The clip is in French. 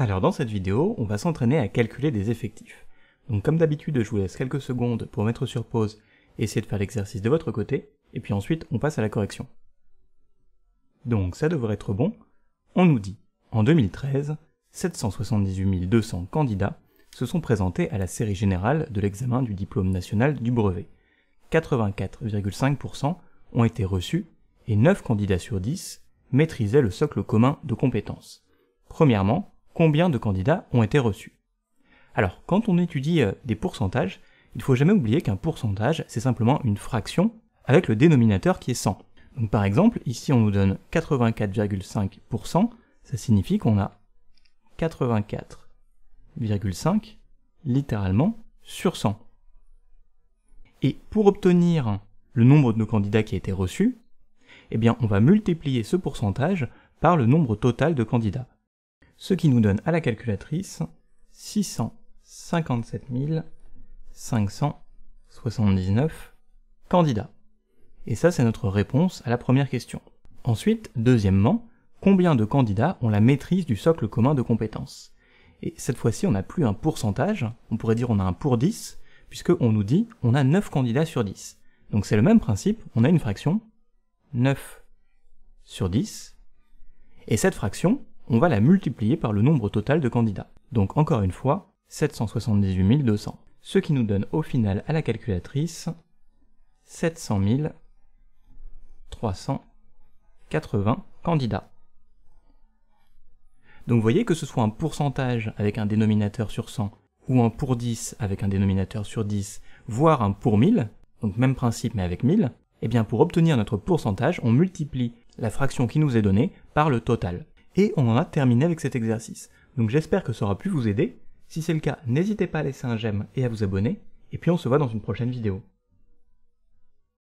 Alors dans cette vidéo, on va s'entraîner à calculer des effectifs. Donc comme d'habitude, je vous laisse quelques secondes pour mettre sur pause et essayer de faire l'exercice de votre côté, et puis ensuite on passe à la correction. Donc ça devrait être bon. On nous dit, en 2013, 778 200 candidats se sont présentés à la série générale de l'examen du diplôme national du brevet. 84,5% ont été reçus et 9 candidats sur 10 maîtrisaient le socle commun de compétences. Premièrement, combien de candidats ont été reçus. Alors, quand on étudie euh, des pourcentages, il ne faut jamais oublier qu'un pourcentage, c'est simplement une fraction avec le dénominateur qui est 100. Donc par exemple, ici on nous donne 84,5%, ça signifie qu'on a 84,5 littéralement sur 100. Et pour obtenir le nombre de nos candidats qui a été reçu, eh bien on va multiplier ce pourcentage par le nombre total de candidats ce qui nous donne à la calculatrice 657 579 candidats. Et ça, c'est notre réponse à la première question. Ensuite, deuxièmement, combien de candidats ont la maîtrise du socle commun de compétences Et cette fois-ci, on n'a plus un pourcentage, on pourrait dire on a un pour 10, puisqu'on nous dit on a 9 candidats sur 10. Donc c'est le même principe, on a une fraction, 9 sur 10, et cette fraction, on va la multiplier par le nombre total de candidats. Donc encore une fois, 778 200. Ce qui nous donne au final à la calculatrice 700 380 candidats. Donc vous voyez que ce soit un pourcentage avec un dénominateur sur 100 ou un pour 10 avec un dénominateur sur 10, voire un pour 1000, donc même principe mais avec 1000, et eh bien pour obtenir notre pourcentage, on multiplie la fraction qui nous est donnée par le total. Et on en a terminé avec cet exercice. Donc j'espère que ça aura pu vous aider. Si c'est le cas, n'hésitez pas à laisser un j'aime et à vous abonner. Et puis on se voit dans une prochaine vidéo.